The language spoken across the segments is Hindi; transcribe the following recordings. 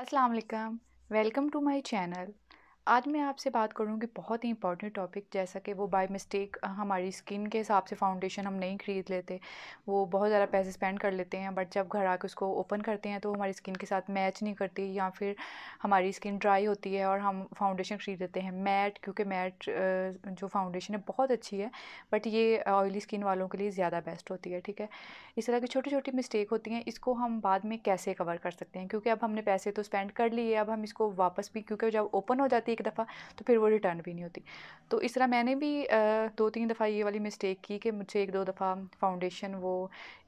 Assalamu alaikum. Welcome to my channel. आज मैं आपसे बात करूँगी बहुत ही इंपॉर्टेंट टॉपिक जैसा कि वो बाय मिस्टेक हमारी स्किन के हिसाब से फाउंडेशन हम नहीं ख़रीद लेते वो बहुत ज़्यादा पैसे स्पेंड कर लेते हैं बट जब घर आकर उसको ओपन करते हैं तो हमारी स्किन के साथ मैच नहीं करती या फिर हमारी स्किन ड्राई होती है और हम फाउंडेशन ख़रीद लेते हैं मैट क्योंकि मैट जो फाउंडेशन है बहुत अच्छी है बट ये ऑयली स्किन वालों के लिए ज़्यादा बेस्ट होती है ठीक है इस तरह की छोटी छोटी मिस्टेक होती हैं इसको हम बाद में कैसे कवर कर सकते हैं क्योंकि अब हमने पैसे तो स्पेंड कर लिए अब हम इसको वापस भी क्योंकि जब ओपन हो जाती जाती है एक दफ़ा तो फिर वो रिटर्न भी नहीं होती तो इस तरह मैंने भी दो तीन दफ़ा ये वाली मिस्टेक की कि मुझे एक दो दफ़ा फाउंडेशन वो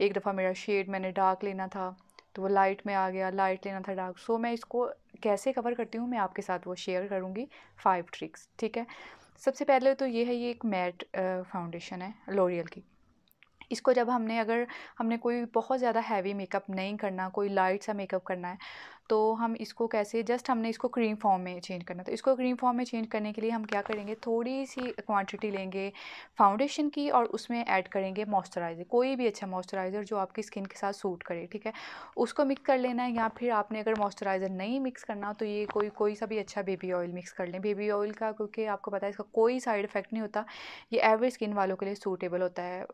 एक दफ़ा मेरा शेड मैंने डार्क लेना था तो वो लाइट में आ गया लाइट लेना था डार्क सो मैं इसको कैसे कवर करती हूँ मैं आपके साथ वो शेयर करूँगी फाइव ट्रिक्स ठीक है सबसे पहले तो ये है ये एक मैट फाउंडेशन है लोरियल की इसको जब हमने अगर हमने कोई बहुत ज़्यादा हैवी मेकअप नहीं करना कोई लाइट सा मेकअप करना है तो हम इसको कैसे जस्ट हमने इसको क्रीम फॉर्म में चेंज करना तो इसको क्रीम फॉर्म में चेंज करने के लिए हम क्या करेंगे थोड़ी सी क्वांटिटी लेंगे फाउंडेशन की और उसमें ऐड करेंगे मॉइस्चराइज़र कोई भी अच्छा मॉइस्चराइज़र जो आपकी स्किन के साथ सूट करे ठीक है उसको मिक्स कर लेना है या फिर आपने अगर मॉइस्चराइज़र नहीं मिक्स करना तो ये कोई कोई सा भी अच्छा बेबी ऑयल मिक्स कर लें बेबी ऑयल का क्योंकि आपको पता है इसका कोई साइड इफ़ेक्ट नहीं होता ये एवरेज स्किन वालों के लिए सूटेबल होता है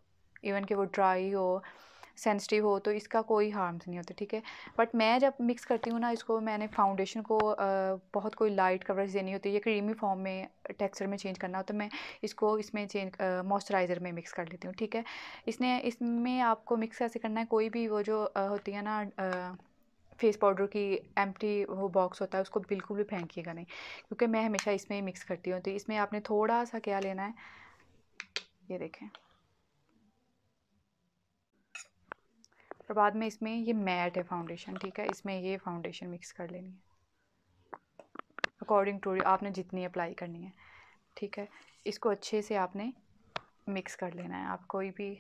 इवन कि वो ड्राई हो सेंसिटिव हो तो इसका कोई हार्म्स नहीं होता ठीक है बट मैं जब मिक्स करती हूँ ना इसको मैंने फाउंडेशन को बहुत कोई लाइट कवरेज देनी होती है या क्रीमी फॉर्म में टेक्सचर में चेंज करना हो तो मैं इसको इसमें चेंज मॉइस्चराइज़र में मिक्स कर लेती हूँ ठीक है इसने इसमें आपको मिक्स कैसे करना है कोई भी वो जो होती है ना फेस पाउडर की एम्प्टी वो बॉक्स होता है उसको बिल्कुल भी फेंकिएगा नहीं क्योंकि मैं हमेशा इसमें ही मिक्स करती हूँ तो इसमें आपने थोड़ा सा क्या लेना है ये देखें और बाद में इसमें ये मैट है फाउंडेशन ठीक है इसमें ये फाउंडेशन मिक्स कर लेनी है अकॉर्डिंग टू आपने जितनी अप्लाई करनी है ठीक है इसको अच्छे से आपने मिक्स कर लेना है आप कोई भी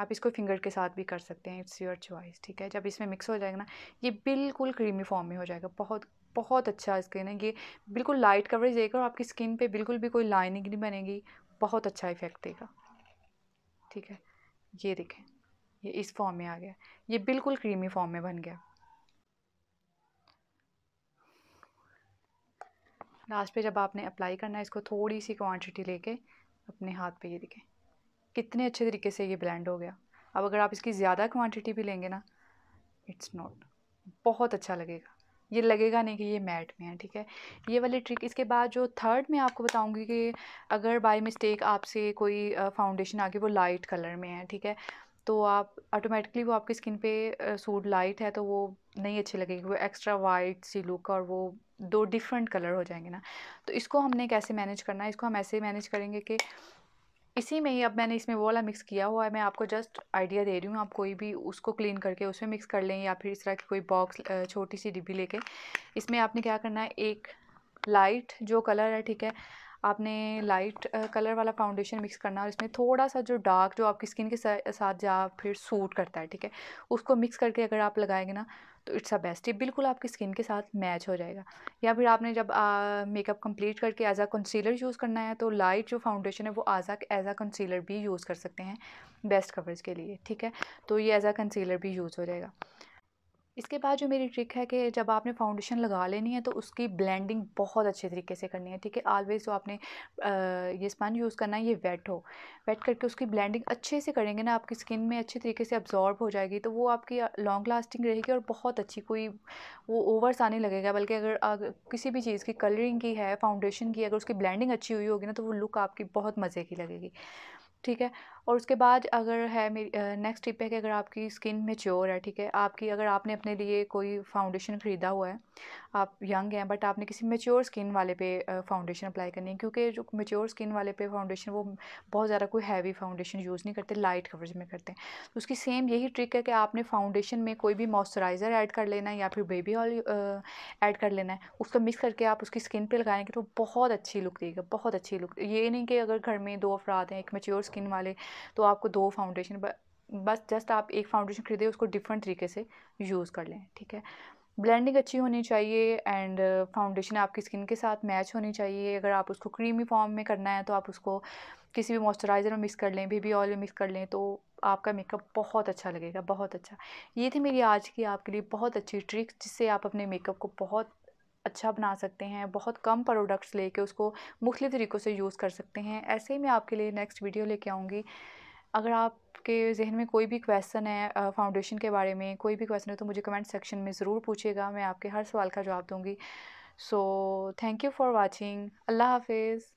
आप इसको फिंगर के साथ भी कर सकते हैं इट्स योर चॉइस ठीक है जब इसमें मिक्स हो जाएगा ना ये बिल्कुल क्रीमी फॉर्म में हो जाएगा बहुत बहुत अच्छा स्किन है ये बिल्कुल लाइट कवरेज देगा और आपकी स्किन पे बिल्कुल भी कोई लाइनिंग नहीं बनेगी बहुत अच्छा इफेक्ट देगा ठीक है ये देखें ये इस फॉर्म में आ गया ये बिल्कुल क्रीमी फॉर्म में बन गया लास्ट पे जब आपने अप्लाई करना है इसको थोड़ी सी क्वांटिटी लेके अपने हाथ पे ये दिखें कितने अच्छे तरीके से ये ब्लेंड हो गया अब अगर आप इसकी ज़्यादा क्वांटिटी भी लेंगे ना इट्स नॉट बहुत अच्छा लगेगा ये लगेगा नहीं कि ये मैट में है ठीक है ये वाली ट्रिक इसके बाद जो थर्ड में आपको बताऊंगी कि अगर बाय मिस्टेक आपसे कोई फाउंडेशन आके वो लाइट कलर में है ठीक है तो आप ऑटोमेटिकली वो आपकी स्किन पे सूट लाइट है तो वो नहीं अच्छी लगेगी वो एक्स्ट्रा वाइट सी लुक और वो दो डिफरेंट कलर हो जाएंगे ना तो इसको हमने कैसे मैनेज करना है इसको हम ऐसे मैनेज करेंगे कि इसी में ही अब मैंने इसमें वो वाला मिक्स किया हुआ है मैं आपको जस्ट आइडिया दे रही हूँ आप कोई भी उसको क्लीन करके उसमें मिक्स कर लें या फिर इस तरह की कोई बॉक्स छोटी सी डिब्बी लेके इसमें आपने क्या करना है एक लाइट जो कलर है ठीक है आपने लाइट कलर वाला फाउंडेशन मिक्स करना है और इसमें थोड़ा सा जो डार्क जो आपकी स्किन के साथ जा फिर सूट करता है ठीक है उसको मिक्स करके अगर आप लगाएंगे ना तो इट्स अ बेस्ट ये बिल्कुल आपकी स्किन के साथ मैच हो जाएगा या फिर आपने जब मेकअप कंप्लीट करके एज अ कंसीलर यूज़ करना है तो लाइट जो फाउंडेशन है वो as ah as a concealer भी यूज़ कर सकते हैं बेस्ट कवर्स के लिए ठीक है तो ये एज अ कंसीलर भी यूज़ हो जाएगा इसके बाद जो मेरी ट्रिक है कि जब आपने फाउंडेशन लगा लेनी है तो उसकी ब्लेंडिंग बहुत अच्छे तरीके से करनी है ठीक है ऑलवेज़ जो आपने आ, ये स्पंज यूज़ करना है ये वेट हो वेट करके उसकी ब्लेंडिंग अच्छे से करेंगे ना आपकी स्किन में अच्छे तरीके से अब्जॉर्ब हो जाएगी तो वो आपकी लॉन्ग लास्टिंग रहेगी और बहुत अच्छी कोई वो ओवर्स आने लगेगा बल्कि अगर, किसी भी चीज़ की कलरिंग की है फाउंडेशन की अगर उसकी ब्लैंडिंग अच्छी हुई होगी ना तो वो लुक आपकी बहुत मज़े की लगेगी ठीक है और उसके बाद अगर है मेरी नेक्स्ट टिप है कि अगर आपकी स्किन मेच्योर है ठीक है आपकी अगर आपने अपने लिए कोई फाउंडेशन ख़रीदा हुआ है आप यंग हैं बट आपने किसी मेच्योर स्किन वाले पे फाउंडेशन अप्लाई करनी है क्योंकि जो मेच्योर स्किन वाले पे फाउंडेशन वो बहुत ज़्यादा कोई हैवी फाउंडेशन यूज़ नहीं करते लाइट कवरेज में करते हैं तो उसकी सेम यही ट्रिक है कि आपने फाउंडेशन में कोई भी मॉइस्चराइज़र ऐड कर लेना है या फिर बेबी ऑयल ऐड कर लेना है उसको मिक्स करके आप उसकी स्किन पर लगाएंगे तो बहुत अच्छी लुक देगा बहुत अच्छी लुक ये नहीं कि अगर घर में दो अफराद हैं एक मेच्योर स्किन वाले तो आपको दो फाउंडेशन बस जस्ट आप एक फाउंडेशन खरीदे उसको डिफरेंट तरीके से यूज़ कर लें ठीक है ब्लेंडिंग अच्छी होनी चाहिए एंड फाउंडेशन आपकी स्किन के साथ मैच होनी चाहिए अगर आप उसको क्रीमी फॉर्म में करना है तो आप उसको किसी भी मॉइस्चराइज़र में मिक्स कर लें बेबी ऑयल में मिक्स कर लें तो आपका मेकअप बहुत अच्छा लगेगा बहुत अच्छा ये थी मेरी आज की आपके लिए बहुत अच्छी ट्रिक जिससे आप अपने मेकअप को बहुत अच्छा बना सकते हैं बहुत कम प्रोडक्ट्स लेके उसको मुख्तु तरीक़ों से यूज़ कर सकते हैं ऐसे ही मैं आपके लिए नेक्स्ट वीडियो लेके आऊँगी अगर आपके जहन में कोई भी क्वेश्चन है फाउंडेशन के बारे में कोई भी क्वेश्चन है तो मुझे कमेंट सेक्शन में ज़रूर पूछेगा मैं आपके हर सवाल का जवाब दूँगी so thank you for watching अल्लाह हाफिज़